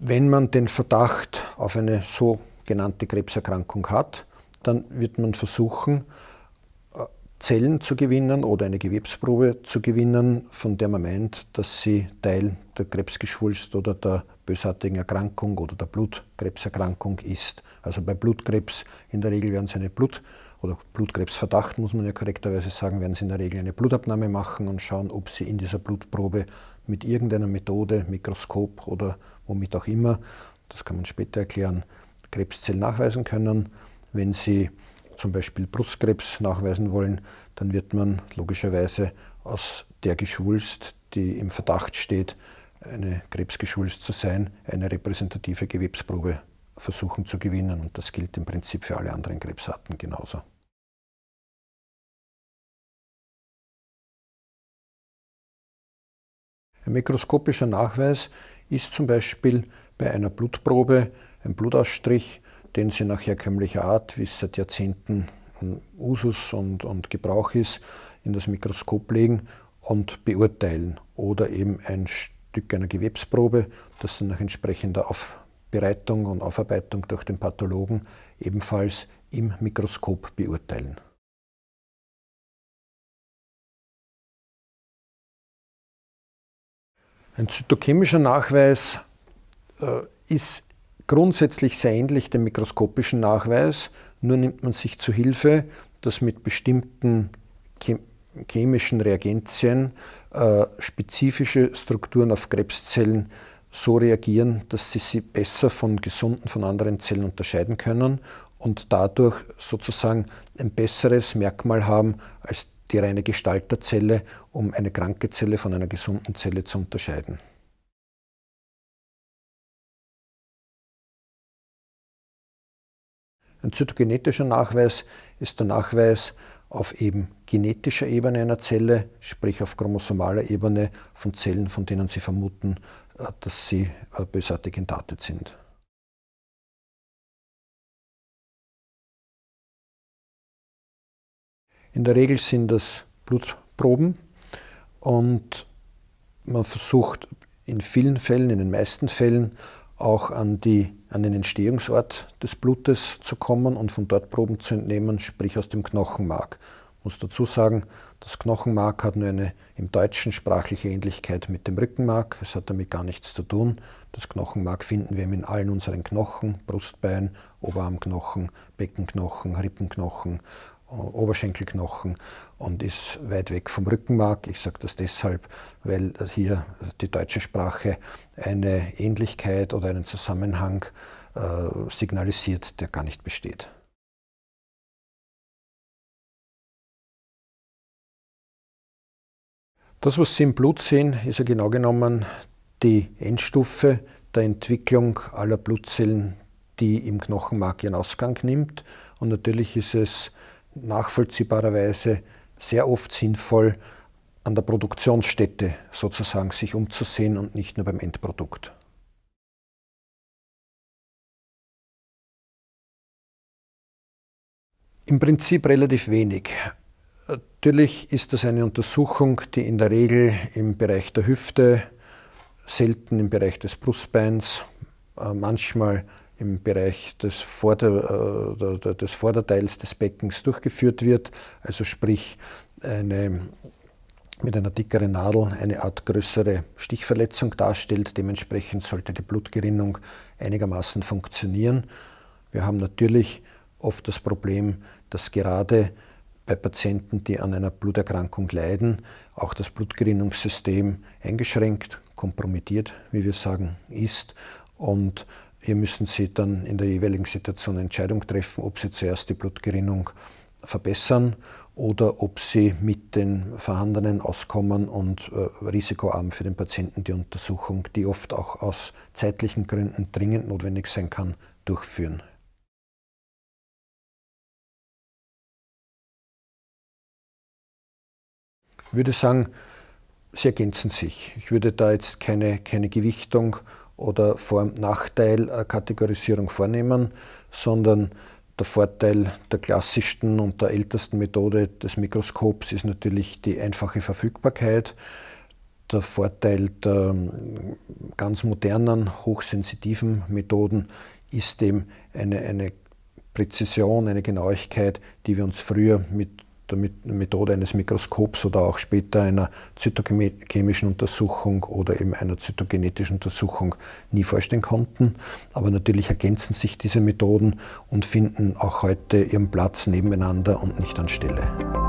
Wenn man den Verdacht auf eine sogenannte Krebserkrankung hat, dann wird man versuchen, äh, Zellen zu gewinnen oder eine Gewebsprobe zu gewinnen, von der man meint, dass sie Teil der Krebsgeschwulst oder der bösartigen Erkrankung oder der Blutkrebserkrankung ist. Also bei Blutkrebs in der Regel werden es eine Blut oder Blutkrebsverdacht, muss man ja korrekterweise sagen, werden sie in der Regel eine Blutabnahme machen und schauen, ob sie in dieser Blutprobe mit irgendeiner Methode, Mikroskop oder womit auch immer, das kann man später erklären, Krebszellen nachweisen können. Wenn sie zum Beispiel Brustkrebs nachweisen wollen, dann wird man logischerweise aus der Geschwulst, die im Verdacht steht, eine Krebsgeschwulst zu sein, eine repräsentative Gewebsprobe versuchen zu gewinnen. Und das gilt im Prinzip für alle anderen Krebsarten genauso. Ein mikroskopischer Nachweis ist zum Beispiel bei einer Blutprobe ein Blutausstrich, den Sie nach herkömmlicher Art, wie es seit Jahrzehnten Usus und, und Gebrauch ist, in das Mikroskop legen und beurteilen. Oder eben ein Stück einer Gewebsprobe, das dann nach entsprechender Auf Bereitung und Aufarbeitung durch den Pathologen ebenfalls im Mikroskop beurteilen. Ein zytochemischer Nachweis äh, ist grundsätzlich sehr ähnlich dem mikroskopischen Nachweis, nur nimmt man sich zu Hilfe, dass mit bestimmten chemischen Reagenzien äh, spezifische Strukturen auf Krebszellen so reagieren, dass sie sie besser von gesunden, von anderen Zellen unterscheiden können und dadurch sozusagen ein besseres Merkmal haben als die reine Gestalterzelle, um eine kranke Zelle von einer gesunden Zelle zu unterscheiden. Ein zytogenetischer Nachweis ist der Nachweis auf eben genetischer Ebene einer Zelle, sprich auf chromosomaler Ebene von Zellen, von denen Sie vermuten, äh, dass sie äh, bösartig entartet sind. In der Regel sind das Blutproben und man versucht in vielen Fällen, in den meisten Fällen auch an, die, an den Entstehungsort des Blutes zu kommen und von dort Proben zu entnehmen, sprich aus dem Knochenmark muss dazu sagen, das Knochenmark hat nur eine im Deutschen sprachliche Ähnlichkeit mit dem Rückenmark. Es hat damit gar nichts zu tun. Das Knochenmark finden wir in allen unseren Knochen, Brustbein, Oberarmknochen, Beckenknochen, Rippenknochen, äh, Oberschenkelknochen und ist weit weg vom Rückenmark. Ich sage das deshalb, weil hier die deutsche Sprache eine Ähnlichkeit oder einen Zusammenhang äh, signalisiert, der gar nicht besteht. Das, was Sie im Blut sehen, ist ja genau genommen die Endstufe der Entwicklung aller Blutzellen, die im Knochenmark ihren Ausgang nimmt. Und natürlich ist es nachvollziehbarerweise sehr oft sinnvoll, an der Produktionsstätte sozusagen sich umzusehen und nicht nur beim Endprodukt. Im Prinzip relativ wenig. Natürlich ist das eine Untersuchung, die in der Regel im Bereich der Hüfte, selten im Bereich des Brustbeins, äh, manchmal im Bereich des, Vorder-, äh, des Vorderteils des Beckens durchgeführt wird, also sprich eine, mit einer dickeren Nadel eine Art größere Stichverletzung darstellt. Dementsprechend sollte die Blutgerinnung einigermaßen funktionieren. Wir haben natürlich oft das Problem, dass gerade bei Patienten, die an einer Bluterkrankung leiden, auch das Blutgerinnungssystem eingeschränkt, kompromittiert, wie wir sagen, ist. Und hier müssen Sie dann in der jeweiligen Situation eine Entscheidung treffen, ob Sie zuerst die Blutgerinnung verbessern oder ob Sie mit den vorhandenen Auskommen und äh, risikoarm für den Patienten die Untersuchung, die oft auch aus zeitlichen Gründen dringend notwendig sein kann, durchführen. würde sagen, sie ergänzen sich. Ich würde da jetzt keine, keine Gewichtung oder Vor- und Nachteil-Kategorisierung äh, vornehmen, sondern der Vorteil der klassischsten und der ältesten Methode des Mikroskops ist natürlich die einfache Verfügbarkeit. Der Vorteil der ähm, ganz modernen, hochsensitiven Methoden ist eben eine, eine Präzision, eine Genauigkeit, die wir uns früher mit der Methode eines Mikroskops oder auch später einer zytochemischen Untersuchung oder eben einer zytogenetischen Untersuchung nie vorstellen konnten. Aber natürlich ergänzen sich diese Methoden und finden auch heute ihren Platz nebeneinander und nicht an Stelle.